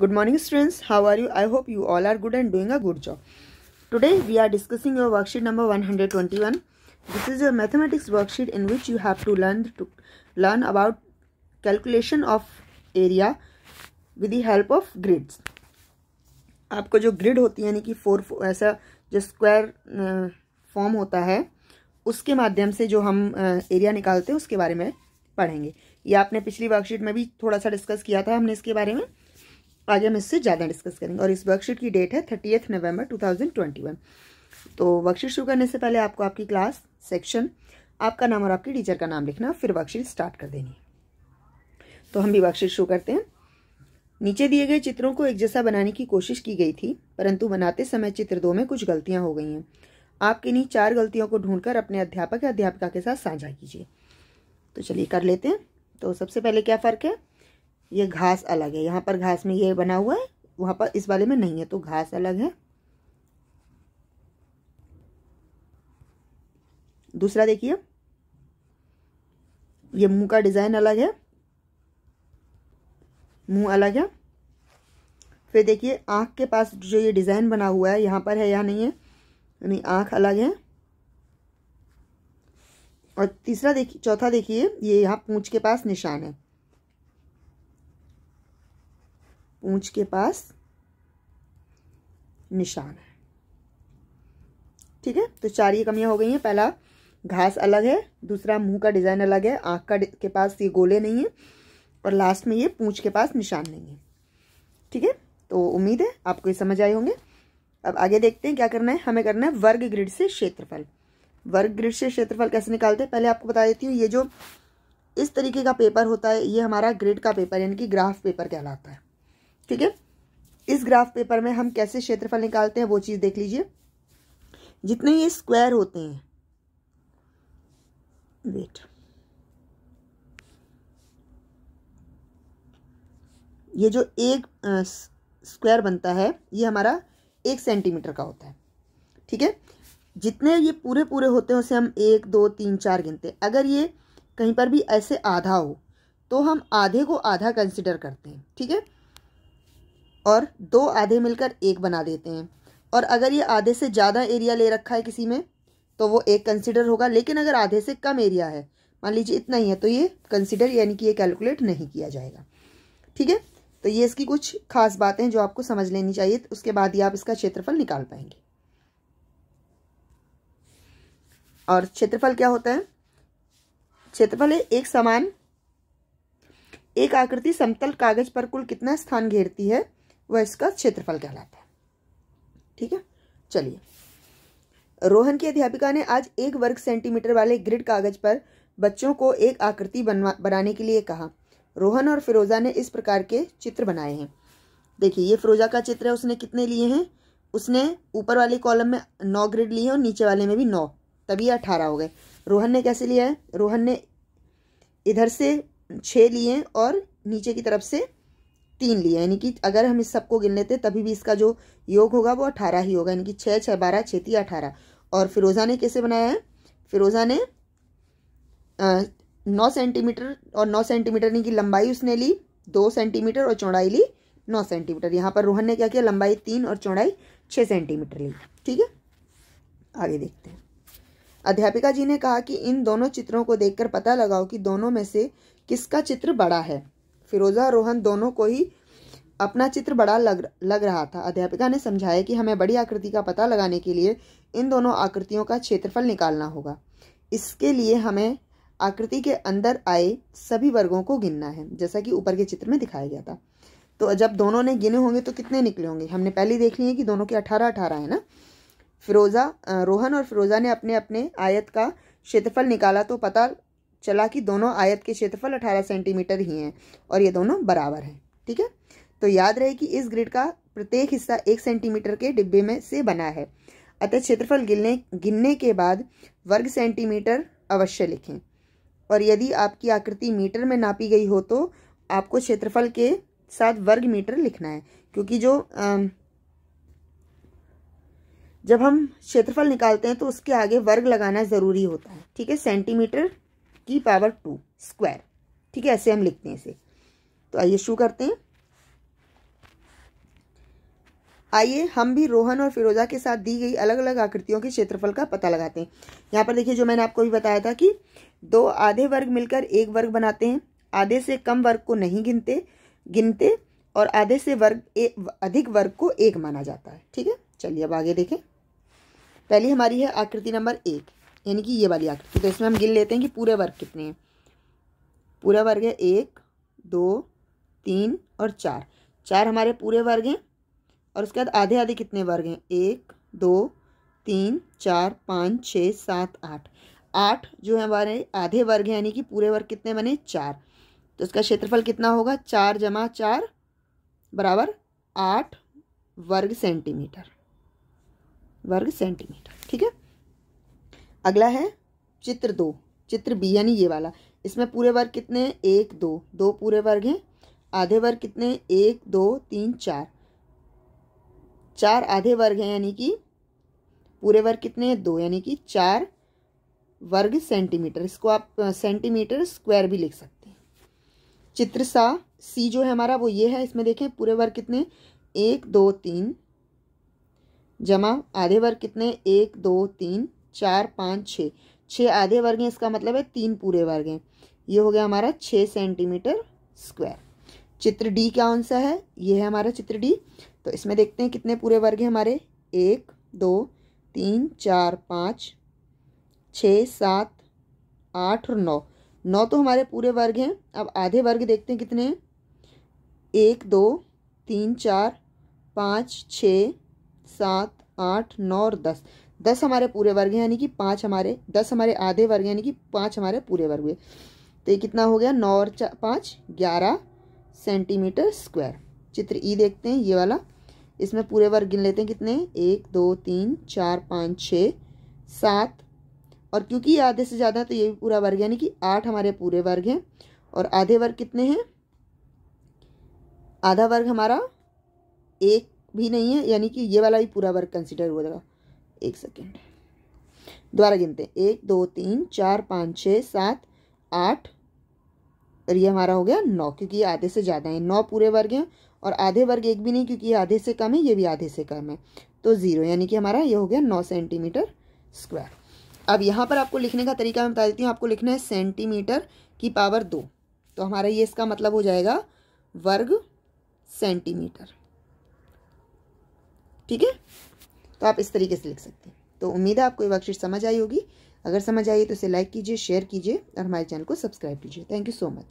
good morning students how are you I hope you all are good and doing a good job today we are discussing your worksheet number 121 this is your mathematics worksheet in which you have to learn to learn about calculation of area with the help of grids आपको जो grid होती है यानी कि four ऐसा जो square form होता है उसके माध्यम से जो हम एरिया uh, निकालते हैं उसके बारे में पढ़ेंगे ये आपने पिछली वर्कशीट में भी थोड़ा सा डिस्कस किया था हमने इसके बारे में आज हम इससे ज़्यादा डिस्कस करेंगे और इस वर्कशीट की डेट है थर्टीथ नवंबर 2021 तो वर्कशीट शुरू करने से पहले आपको आपकी क्लास सेक्शन आपका नाम और आपकी टीचर का नाम लिखना फिर वर्कशीट स्टार्ट कर देनी तो हम भी वर्कशीट शुरू करते हैं नीचे दिए गए चित्रों को एक जैसा बनाने की कोशिश की गई थी परंतु बनाते समय चित्र दो में कुछ गलतियाँ हो गई हैं आप किन्हीं चार गलतियों को ढूंढकर अपने अध्यापक या अध्यापिका के साथ साझा कीजिए तो चलिए कर लेते हैं तो सबसे पहले क्या फ़र्क है ये घास अलग है यहाँ पर घास में ये बना हुआ है वहाँ पर इस वाले में नहीं है तो घास अलग है दूसरा देखिए ये मुंह का डिज़ाइन अलग है मुंह अलग है फिर देखिए आँख के पास जो ये डिज़ाइन बना हुआ है यहाँ पर है या नहीं है यानी आँख अलग है और तीसरा देखिए चौथा देखिए ये यहाँ पूंछ के पास निशान है पूंछ के पास निशान है ठीक है तो चार ये कमियां हो गई हैं पहला घास अलग है दूसरा मुंह का डिज़ाइन अलग है आँख का के पास ये गोले नहीं है और लास्ट में ये पूंछ के पास निशान नहीं है ठीक है तो उम्मीद है आपको ये समझ आए होंगे अब आगे देखते हैं क्या करना है हमें करना है वर्ग ग्रिड से क्षेत्रफल वर्ग ग्रिड से क्षेत्रफल कैसे निकालते हैं पहले आपको बता देती हूँ ये जो इस तरीके का पेपर होता है ये हमारा ग्रिड का पेपर यानी कि ग्राफ पेपर कहलाता है ठीक है इस ग्राफ पेपर में हम कैसे क्षेत्रफल निकालते हैं वो चीज़ देख लीजिए जितने ये स्क्वायर होते हैं वेट ये जो एक स्क्वायर बनता है ये हमारा एक सेंटीमीटर का होता है ठीक है जितने ये पूरे पूरे होते हैं उसे हम एक दो तीन चार गिनते हैं अगर ये कहीं पर भी ऐसे आधा हो तो हम आधे को आधा कंसिडर करते हैं ठीक है और दो आधे मिलकर एक बना देते हैं और अगर ये आधे से ज़्यादा एरिया ले रखा है किसी में तो वो एक कंसिडर होगा लेकिन अगर आधे से कम एरिया है मान लीजिए इतना ही है तो ये कंसिडर यानी कि ये कैलकुलेट नहीं किया जाएगा ठीक है तो ये इसकी कुछ खास बातें हैं जो आपको समझ लेनी चाहिए तो उसके बाद ही आप इसका क्षेत्रफल निकाल पाएंगे और क्षेत्रफल क्या होता है क्षेत्रफल है एक समान एक आकृति समतल कागज पर कुल कितना स्थान घेरती है वह इसका क्षेत्रफल कहलाता है ठीक है चलिए रोहन की अध्यापिका ने आज एक वर्ग सेंटीमीटर वाले ग्रिड कागज पर बच्चों को एक आकृति बनाने के लिए कहा रोहन और फिरोज़ा ने इस प्रकार के चित्र बनाए हैं देखिए ये फिरोज़ा का चित्र है उसने कितने लिए हैं उसने ऊपर वाले कॉलम में नौ ग्रिड लिए और नीचे वाले में भी नौ तभी अठारह हो गए रोहन ने कैसे लिया है रोहन ने इधर से छः लिए और नीचे की तरफ से तीन लिए यानी कि अगर हम इस सबको गिन लेते तभी भी इसका जो योग होगा वो अठारह ही होगा यानी कि छः छः बारह छेती अठारह और फिरोज़ा ने कैसे बनाया है फिरोज़ा ने नौ सेंटीमीटर और नौ सेंटीमीटर यानी कि लंबाई उसने ली दो सेंटीमीटर और चौड़ाई ली नौ सेंटीमीटर यहाँ पर रोहन ने क्या किया लंबाई तीन और चौड़ाई छः सेंटीमीटर ली ठीक है आगे देखते हैं अध्यापिका जी ने कहा कि इन दोनों चित्रों को देखकर पता लगाओ कि दोनों में से किसका चित्र बड़ा है फिरोजा रोहन दोनों को ही अपना चित्र बड़ा लग लग रहा था अध्यापिका ने समझाया कि हमें बड़ी आकृति का पता लगाने के लिए इन दोनों आकृतियों का क्षेत्रफल निकालना होगा इसके लिए हमें आकृति के अंदर आए सभी वर्गों को गिनना है जैसा कि ऊपर के चित्र में दिखाया गया था तो जब दोनों ने गिने होंगे तो कितने निकले होंगे हमने पहले देख है कि दोनों के अठारह अठारह है ना फिरोज़ा रोहन और फिरोज़ा ने अपने अपने आयत का क्षेत्रफल निकाला तो पता चला कि दोनों आयत के क्षेत्रफल अठारह सेंटीमीटर ही हैं और ये दोनों बराबर हैं ठीक है तो याद रहे कि इस ग्रिड का प्रत्येक हिस्सा एक सेंटीमीटर के डिब्बे में से बना है अतः क्षेत्रफल गिनने गिनने के बाद वर्ग सेंटीमीटर अवश्य लिखें और यदि आपकी आकृति मीटर में नापी गई हो तो आपको क्षेत्रफल के साथ वर्ग मीटर लिखना है क्योंकि जो आ, जब हम क्षेत्रफल निकालते हैं तो उसके आगे वर्ग लगाना ज़रूरी होता है ठीक है सेंटीमीटर की पावर टू स्क्वायर ठीक है ऐसे हम लिखते हैं इसे तो आइए शुरू करते हैं आइए हम भी रोहन और फिरोजा के साथ दी गई अलग अलग आकृतियों के क्षेत्रफल का पता लगाते हैं यहाँ पर देखिए जो मैंने आपको भी बताया था कि दो आधे वर्ग मिलकर एक वर्ग बनाते हैं आधे से कम वर्ग को नहीं गिनते गिनते और आधे से वर्ग ए, अधिक वर्ग को एक माना जाता है ठीक है चलिए अब आगे देखें पहली हमारी है आकृति नंबर एक यानी कि ये वाली आकृति तो इसमें हम गिन लेते हैं कि पूरे वर्ग कितने हैं पूरा वर्ग है एक दो तीन और चार चार हमारे पूरे वर्ग हैं और उसके बाद आधे आधे कितने वर्ग हैं एक दो तीन चार पाँच छः सात आठ आठ जो है हमारे आधे वर्ग हैं यानी कि पूरे वर्ग कितने बने चार तो इसका क्षेत्रफल कितना होगा चार जमा चार बराबर आठ वर्ग सेंटीमीटर वर्ग सेंटीमीटर ठीक है अगला है चित्र दो चित्र बी यानी ये वाला इसमें पूरे वर्ग कितने हैं एक दो दो पूरे वर्ग हैं आधे वर्ग कितने हैं एक दो तीन चार चार आधे वर्ग हैं यानी कि पूरे वर्ग कितने हैं दो यानी कि चार वर्ग सेंटीमीटर इसको आप सेंटीमीटर स्क्वायर भी लिख सकते हैं चित्र सा सी जो है हमारा वो ये है इसमें देखें पूरे वर्ग कितने एक दो तीन जमा आधे वर्ग कितने एक दो तीन चार पाँच छः छः आधे वर्ग हैं इसका मतलब है तीन पूरे वर्ग हैं ये हो गया हमारा छः सेंटीमीटर स्क्वायर चित्र डी क्या कौन सा है ये है हमारा चित्र डी तो इसमें देखते हैं कितने पूरे वर्ग हैं हमारे एक दो तीन चार पाँच छ सात आठ और नौ नौ तो हमारे पूरे वर्ग हैं अब आधे वर्ग देखते हैं कितने एक दो तीन चार पाँच छ सात आठ नौ और दस दस हमारे पूरे वर्ग हैं यानी कि पाँच हमारे दस हमारे आधे वर्ग यानी कि पाँच हमारे पूरे वर्ग हुए तो ये कितना हो गया नौ और पाँच ग्यारह सेंटीमीटर स्क्वायर चित्र ई देखते हैं ये वाला इसमें पूरे वर्ग गिन लेते हैं कितने एक दो तीन चार पाँच छः सात और क्योंकि आधे से ज़्यादा है तो ये भी पूरा वर्ग यानी कि आठ हमारे पूरे वर्ग हैं और आधे वर्ग कितने हैं आधा वर्ग हमारा एक भी नहीं है यानी कि ये वाला भी पूरा वर्ग कंसिडर हो जाएगा एक सेकेंड दोबारा गिनते हैं एक दो तीन चार पाँच छः सात आठ और ये हमारा हो गया नौ क्योंकि ये आधे से ज़्यादा है नौ पूरे वर्ग हैं और आधे वर्ग एक भी नहीं क्योंकि ये आधे से कम है ये भी आधे से कम है तो ज़ीरो यानी कि हमारा ये हो गया नौ सेंटीमीटर स्क्वायर अब यहाँ पर आपको लिखने का तरीका मैं बता देती हूँ आपको लिखना है सेंटीमीटर की पावर दो तो हमारा ये इसका मतलब हो जाएगा वर्ग सेंटीमीटर ठीक है तो आप इस तरीके से लिख सकते हैं तो उम्मीद है आपको ये वर्कशीट समझ आई होगी अगर समझ आई तो इसे लाइक कीजिए शेयर कीजिए और हमारे चैनल को सब्सक्राइब कीजिए थैंक यू सो मच